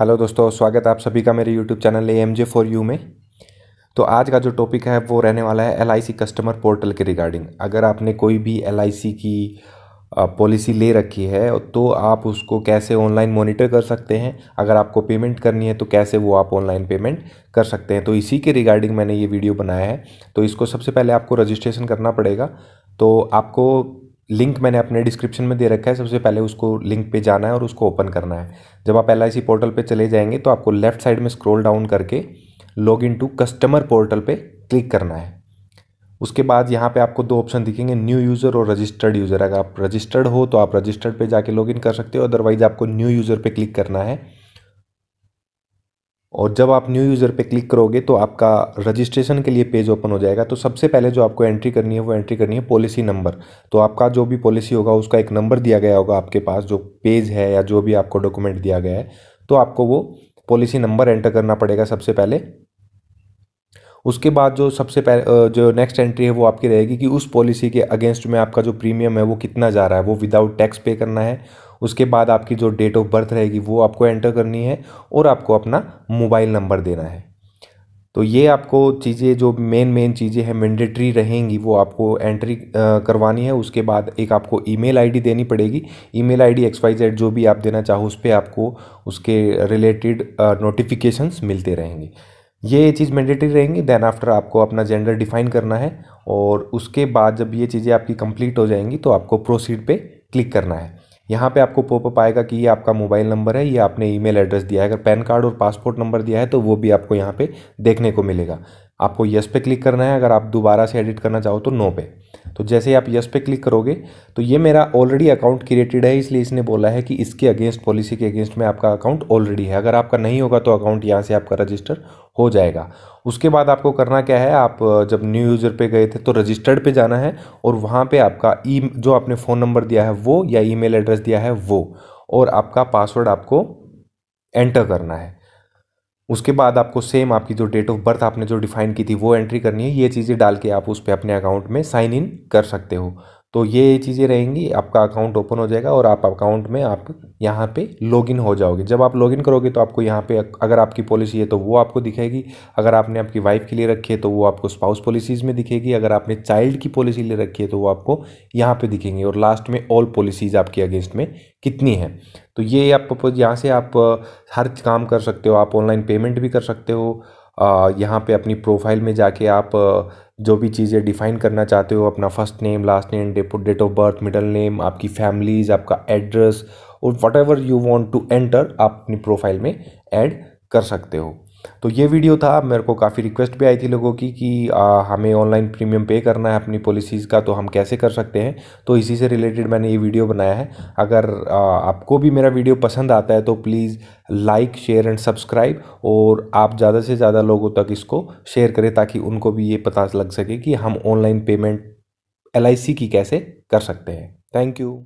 hello दोस्तों स्वागत है आप सभी का मेरे YouTube channel A M J for you में तो आज का जो टॉपिक है वो रहने वाला है एल कस्टमर पोर्टल के रिगार्डिंग अगर आपने कोई भी एल की पॉलिसी ले रखी है तो आप उसको कैसे ऑनलाइन मॉनिटर कर सकते हैं अगर आपको पेमेंट करनी है तो कैसे वो आप ऑनलाइन पेमेंट कर सकते हैं तो इसी के रिगार्डिंग मैंने ये वीडियो बनाया है तो इसको सबसे पहले आपको रजिस्ट्रेशन करना पड़ेगा तो आपको लिंक मैंने अपने डिस्क्रिप्शन में दे रखा है सबसे पहले उसको लिंक पे जाना है और उसको ओपन करना है जब आप एल पोर्टल पे चले जाएंगे तो आपको लेफ्ट साइड में स्क्रॉल डाउन करके log in to customer portal पे क्लिक करना है उसके बाद यहाँ पे आपको दो ऑप्शन दिखेंगे न्यू यूज़र और रजिस्टर्ड यूज़र अगर आप रजिस्टर्ड हो तो आप रजिस्टर्ड पे जाके इन कर सकते हो अदरवाइज आपको न्यू यूज़र पे क्लिक करना है और जब आप न्यू यूज़र पे क्लिक करोगे तो आपका रजिस्ट्रेशन के लिए पेज ओपन हो जाएगा तो सबसे पहले जो आपको एंट्री करनी है वो एंट्री करनी है पॉलिसी नंबर तो आपका जो भी पॉलिसी होगा उसका एक नंबर दिया गया होगा आपके पास जो पेज है या जो भी आपको डॉक्यूमेंट दिया गया है तो आपको वो पॉलिसी नंबर एंटर करना पड़ेगा सबसे पहले उसके बाद जो सबसे पहले जो नेक्स्ट एंट्री है वो आपकी रहेगी कि उस पॉलिसी के अगेंस्ट में आपका जो प्रीमियम है वो कितना जा रहा है वो विदाउट टैक्स पे करना है उसके बाद आपकी जो डेट ऑफ बर्थ रहेगी वो आपको एंटर करनी है और आपको अपना मोबाइल नंबर देना है तो ये आपको चीज़ें जो मेन मेन चीज़ें हैं मैंडेटरी रहेंगी वो आपको एंट्री करवानी है उसके बाद एक आपको ईमेल आईडी देनी पड़ेगी email ID X Y Z जो भी आप देना चाहो उस पर आपको उसके रिलेटेड नोटिफिकेशंस मिलते रहेंगे ये चीज़ मैंडेटरी रहेंगी देन आफ्टर आपको अपना जेंडर डिफाइन करना है और उसके बाद जब ये चीज़ें आपकी कंप्लीट हो जाएंगी तो आपको प्रोसीड पे क्लिक करना है यहाँ पे आपको पॉपअप आएगा कि ये आपका मोबाइल नंबर है ये आपने ईमेल एड्रेस दिया है अगर पैन कार्ड और पासपोर्ट नंबर दिया है तो वो भी आपको यहाँ पे देखने को मिलेगा आपको यस पे क्लिक करना है अगर आप दोबारा से एडिट करना चाहो तो नो पे तो जैसे ही आप यस पे क्लिक करोगे तो ये मेरा ऑलरेडी अकाउंट क्रिएटेड है इसलिए इसने बोला है कि इसके अगेंस्ट पॉलिसी के अगेंस्ट में आपका अकाउंट ऑलरेडी है अगर आपका नहीं होगा तो अकाउंट यहाँ से आपका रजिस्टर हो जाएगा उसके बाद आपको करना क्या है आप जब न्यू यूज़र पे गए थे तो रजिस्टर्ड पे जाना है और वहाँ पे आपका ई e-, जो आपने फ़ोन नंबर दिया है वो या ईमेल एड्रेस दिया है वो और आपका पासवर्ड आपको एंटर करना है उसके बाद आपको सेम आपकी जो डेट ऑफ बर्थ आपने जो डिफाइन की थी वो एंट्री करनी है ये चीज़ें डाल के आप उस पर अपने अकाउंट में साइन इन कर सकते हो तो ये चीज़ें रहेंगी आपका अकाउंट ओपन हो जाएगा और आप अकाउंट में आप यहाँ पे लॉगिन हो जाओगे जब आप लॉगिन करोगे तो आपको यहाँ पे अगर आपकी पॉलिसी है तो वो आपको दिखेगी अगर आपने आपकी वाइफ के लिए रखी है तो वो आपको स्पाउस पॉलिसीज़ में दिखेगी अगर आपने चाइल्ड की पॉलिसी ले रखी है तो वो आपको यहाँ पर दिखेंगे और लास्ट में ऑल पॉलिसीज़ आपकी अगेंस्ट में कितनी है तो ये आप यहाँ से आप हर काम कर सकते हो आप ऑनलाइन पेमेंट भी कर सकते हो यहाँ पे अपनी प्रोफाइल में जाके आप जो भी चीज़ें डिफ़ाइन करना चाहते हो अपना first name last name date of birth middle name आपकी फैमिलीज आपका एड्रेस और whatever you want to enter आप अपनी प्रोफाइल में ऐड कर सकते हो तो ये वीडियो था मेरे को काफ़ी रिक्वेस्ट भी आई थी लोगों की कि आ, हमें ऑनलाइन प्रीमियम पे करना है अपनी पॉलिसीज़ का तो हम कैसे कर सकते हैं तो इसी से रिलेटेड मैंने ये वीडियो बनाया है अगर आ, आपको भी मेरा वीडियो पसंद आता है तो please like share and subscribe और आप ज़्यादा से ज़्यादा लोगों तक इसको शेयर करें ताकि उनको भी ये पता लग सके कि हम ऑनलाइन पेमेंट एल की कैसे कर सकते हैं थैंक यू